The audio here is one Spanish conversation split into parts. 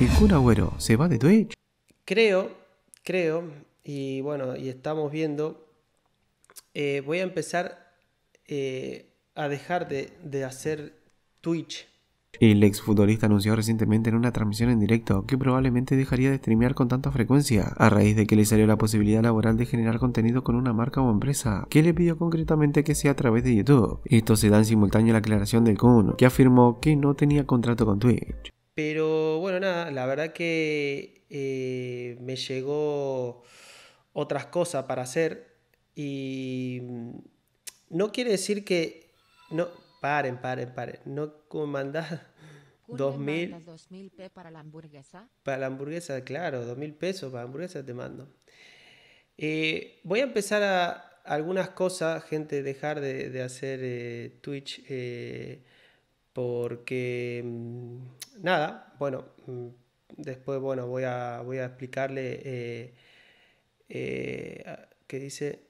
El Kun Agüero se va de Twitch. Creo, creo, y bueno, y estamos viendo. Eh, voy a empezar eh, a dejar de, hacer Twitch. El exfutbolista anunció recientemente en una transmisión en directo que probablemente dejaría de streamear con tanta frecuencia, a raíz de que le salió la posibilidad laboral de generar contenido con una marca o empresa, que le pidió concretamente que sea a través de YouTube. Esto se da en simultáneo a la aclaración del Kun, que afirmó que no tenía contrato con Twitch. Pero bueno, nada, la verdad que eh, me llegó otras cosas para hacer y mm, no quiere decir que... No, paren, paren, paren. No como 2000... 2000 pesos para la hamburguesa. Para la hamburguesa, claro, 2000 pesos para la hamburguesa te mando. Eh, voy a empezar a algunas cosas, gente, dejar de, hacer eh, Twitch porque mm, nada, bueno, mm, después bueno, voy a, voy a explicarle eh, eh, que dice,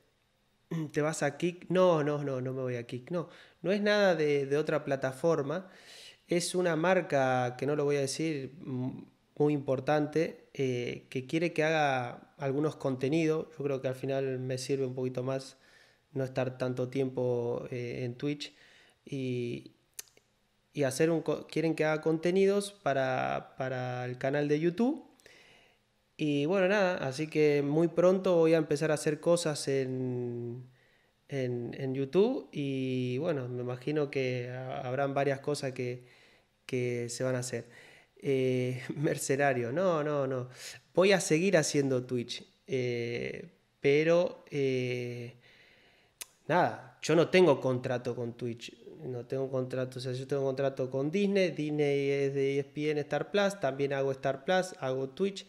¿te vas a Kik? No, no, no, no me voy a Kik, no, no es nada de, otra plataforma, es una marca que no lo voy a decir mm, muy importante, eh, que quiere que haga algunos contenidos, yo creo que al final me sirve un poquito más no estar tanto tiempo en Twitch y, y hacer un, quieren que haga contenidos para, el canal de YouTube. Y bueno, nada, así que muy pronto voy a empezar a hacer cosas en, en, YouTube y bueno, me imagino que habrán varias cosas que, se van a hacer. Eh, mercenario, no, no, no. Voy a seguir haciendo Twitch, eh, pero eh, nada, yo no tengo contrato con Twitch no tengo contrato, o sea, yo tengo un contrato con Disney, Disney es de ESPN, Star Plus, también hago Star Plus, hago Twitch,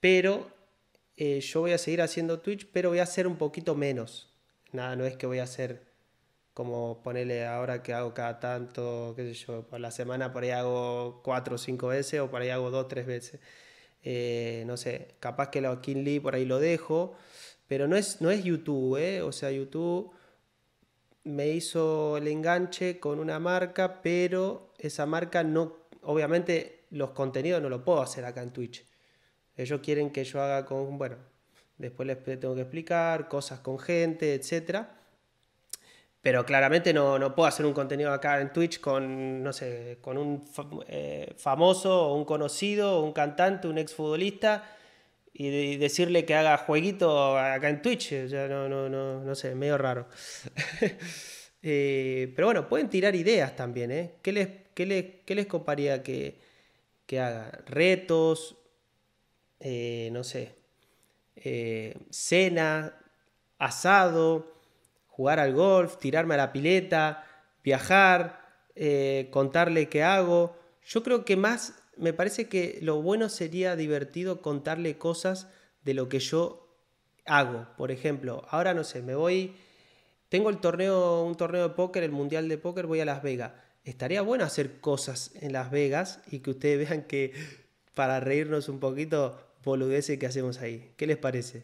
pero eh, yo voy a seguir haciendo Twitch, pero voy a hacer un poquito menos. Nada, no es que voy a hacer como ponerle ahora que hago cada tanto, qué sé yo, por la semana por ahí hago cuatro o cinco veces o por ahí hago dos, tres veces. Eh, no sé, capaz que lo Lee por ahí lo dejo, pero no es, no es YouTube, eh, o sea, YouTube me hizo el enganche con una marca, pero esa marca no, obviamente los contenidos no lo puedo hacer acá en Twitch. Ellos quieren que yo haga con, bueno, después les tengo que explicar cosas con gente, etc. Pero claramente no, puedo hacer un contenido acá en Twitch con, no sé, con un eh, famoso o un conocido, un cantante, un exfutbolista y, decirle que haga jueguito acá en Twitch. no, no, no, sé, medio raro. Eh, pero bueno, pueden tirar ideas también, ¿eh? ¿Qué les, qué les, qué coparía que, haga? Retos, eh, no sé, eh, cena, asado, jugar al golf, tirarme a la pileta, viajar, contarle qué hago. Yo creo que más me parece que lo bueno sería divertido contarle cosas de lo que yo hago. Por ejemplo, ahora no sé, me voy, tengo el torneo, un torneo de póker, el mundial de póker, voy a Las Vegas. Estaría bueno hacer cosas en Las Vegas y que ustedes vean que para reírnos un poquito, boludece que hacemos ahí. ¿Qué les parece?